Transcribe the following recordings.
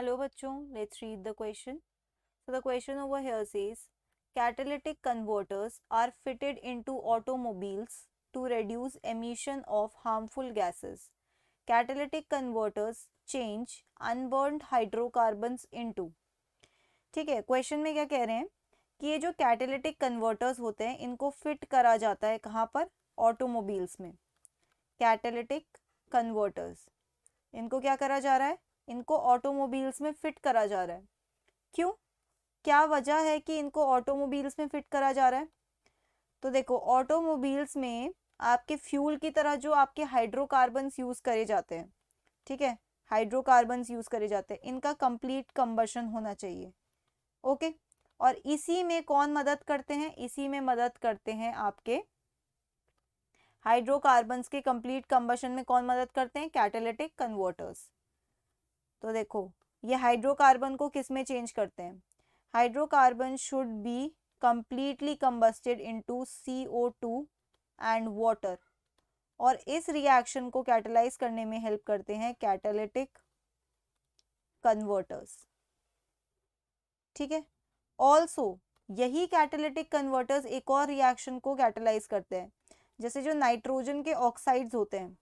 hello बच्चों let's read the question so the question over here says catalytic converters are fitted into automobiles to reduce emission of harmful gases catalytic converters change unburned hydrocarbons into ठीक है question में क्या कह रहे हैं कि ये जो कैटलिटिक कन्वर्टर्स होते हैं इनको फिट करा जाता है कहाँ पर ऑटोमोबिल्स में कैटलिटिक कन्वर्टर्स इनको क्या करा जा रहा है इनको ऑटोमोबाइल्स में फिट करा जा रहा है क्यों क्या वजह है कि इनको ऑटोमोबाइल्स में फिट करा जा रहा है तो देखो ऑटोमोबाइल्स में आपके फ्यूल की तरह जो आपके हाइड्रोकार्बन्स यूज़ करे जाते हैं ठीक है हाइड्रोकार्बन्स यूज़ करे जाते हैं इनका कंप्लीट कंबर्शन होना चाहिए ओके और इसी में कौन मदद करते हैं इसी में मदद करते हैं आपके हाइड्रोकार्बन्स के कंप्लीट कंबर्शन में कौन मदद करते हैं कैटेलिटिक कन्वर्टर्स तो देखो ये हाइड्रोकार्बन को किस में चेंज करते हैं hydrocarbon should be to C O two and water और इस रिएक्शन को कैटेलाइज करने में हेल्प करते हैं कैटेलिटिक कन्वर्टर्स ठीक है ऑल्सो यही कैटेलिटिक कन्वर्टर्स एक और रिएक्शन को कैटेलाइज करते हैं जैसे जो नाइट्रोजन के ऑक्साइड्स होते हैं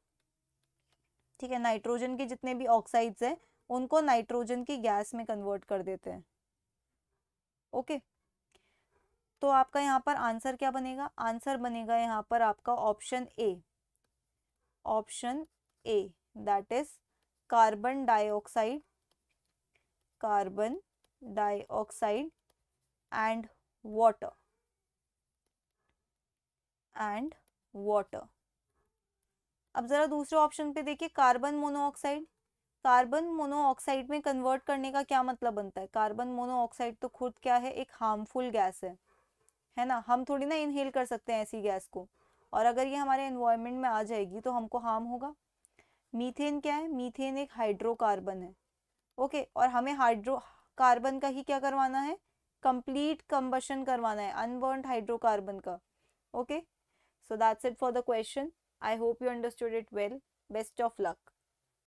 ठीक है नाइट्रोजन के जितने भी ऑक्साइड्स हैं उनको नाइट्रोजन की गैस में कन्वर्ट कर देते हैं ओके तो आपका यहाँ पर आंसर क्या बनेगा आंसर बनेगा यहाँ पर आपका option A option A that is carbon dioxide carbon dioxide and water and water अब जरा दूसरे ऑप्शन पे देखिए कार्बन मोनोऑक्साइड कार्बन मोनोऑक्साइड में कन्वर्ट करने का क्या मतलब बनता है कार्बन मोनोऑक्साइड तो खुद क्या है एक हार्मफुल गैस है है ना हम थोड़ी ना इनहेल कर सकते हैं ऐसी गैस को और अगर ये हमारे एनवायरनमेंट में आ जाएगी तो हमको हार्म होगा मीथेन क्या है मीथेन एक हाइड्रोकार्बन है ओके और हमें हाइड्रो कार्बन का ही क्या करवाना है कंप्लीट कंबशन करवाना है अनबर्न हाइड्रोकार्बन का okay so that's it for the question I hope you understood it well best of luck